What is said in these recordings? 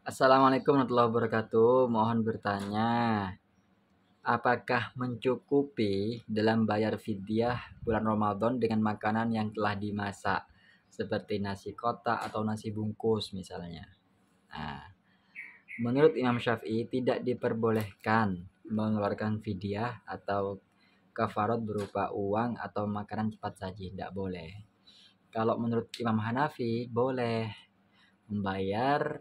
Assalamualaikum warahmatullahi wabarakatuh. Mohon bertanya, apakah mencukupi dalam bayar fidyah bulan Ramadan dengan makanan yang telah dimasak seperti nasi kotak atau nasi bungkus misalnya? Nah, menurut Imam Syafi'i tidak diperbolehkan mengeluarkan fidyah atau kafarat berupa uang atau makanan cepat saji, tidak boleh. Kalau menurut Imam Hanafi boleh membayar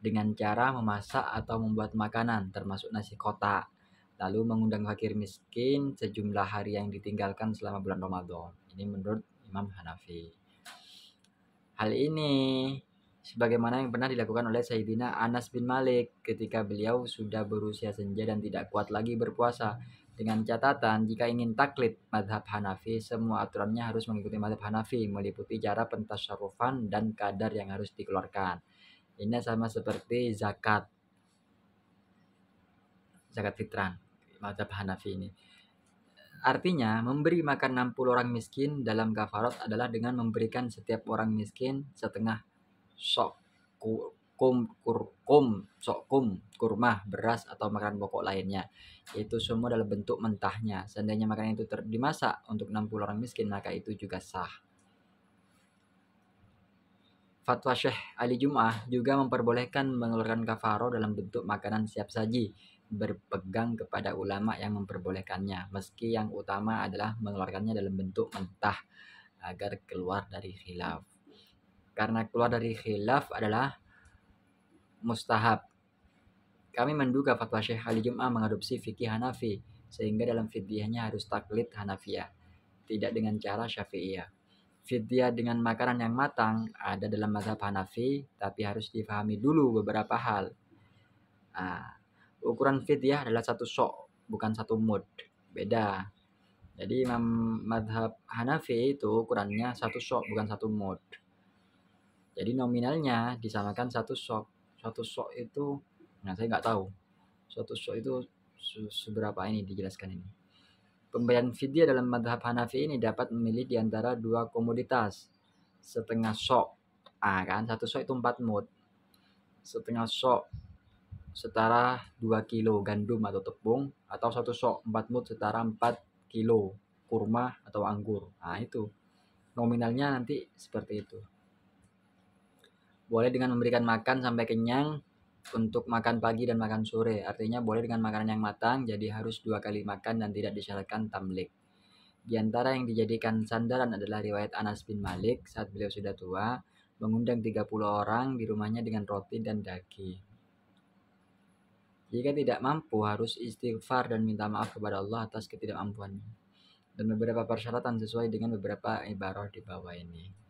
dengan cara memasak atau membuat makanan termasuk nasi kotak. Lalu mengundang fakir miskin sejumlah hari yang ditinggalkan selama bulan Ramadan. Ini menurut Imam Hanafi. Hal ini sebagaimana yang pernah dilakukan oleh Sayyidina Anas bin Malik ketika beliau sudah berusia senja dan tidak kuat lagi berpuasa. Dengan catatan, jika ingin taklid madhab Hanafi, semua aturannya harus mengikuti madhab Hanafi, meliputi cara pentas syarufan dan kadar yang harus dikeluarkan. Ini sama seperti zakat. Zakat fitrah mazhab Hanafi ini. Artinya, memberi makan 60 orang miskin dalam kafarat adalah dengan memberikan setiap orang miskin setengah sok kum kurkum sok kum kurma beras atau makanan pokok lainnya itu semua dalam bentuk mentahnya seandainya makanan itu ter dimasak untuk 60 orang miskin maka itu juga sah Fatwa Syekh Ali Jum'ah juga memperbolehkan mengeluarkan kafaro dalam bentuk makanan siap saji berpegang kepada ulama yang memperbolehkannya meski yang utama adalah mengeluarkannya dalam bentuk mentah agar keluar dari khilaf karena keluar dari khilaf adalah mustahab kami menduga fatwa Syekh Ali Jum'ah mengadopsi fikih Hanafi sehingga dalam fidyahnya harus taklid Hanafiyah tidak dengan cara Syafi'iyah Fidya dengan makanan yang matang ada dalam mazhab Hanafi, tapi harus difahami dulu beberapa hal. Nah, ukuran fidya adalah satu sok, bukan satu mud. Beda. Jadi Imam Madhab Hanafi itu ukurannya satu sok, bukan satu mud. Jadi nominalnya disamakan satu sok. Satu sok itu, nah saya nggak tahu. Satu sok itu seberapa ini dijelaskan ini. Pembayaran fidyah dalam madhab Hanafi ini dapat memilih di antara dua komoditas. Setengah sok. Ah kan, satu sok itu empat mut. Setengah sok setara dua kilo gandum atau tepung atau satu sok empat mut setara empat kilo kurma atau anggur. Nah, itu. Nominalnya nanti seperti itu. Boleh dengan memberikan makan sampai kenyang untuk makan pagi dan makan sore. Artinya boleh dengan makanan yang matang, jadi harus dua kali makan dan tidak disyaratkan tamlik. Di antara yang dijadikan sandaran adalah riwayat Anas bin Malik saat beliau sudah tua, mengundang 30 orang di rumahnya dengan roti dan daging. Jika tidak mampu, harus istighfar dan minta maaf kepada Allah atas ketidakmampuannya. Dan beberapa persyaratan sesuai dengan beberapa ibarat di bawah ini.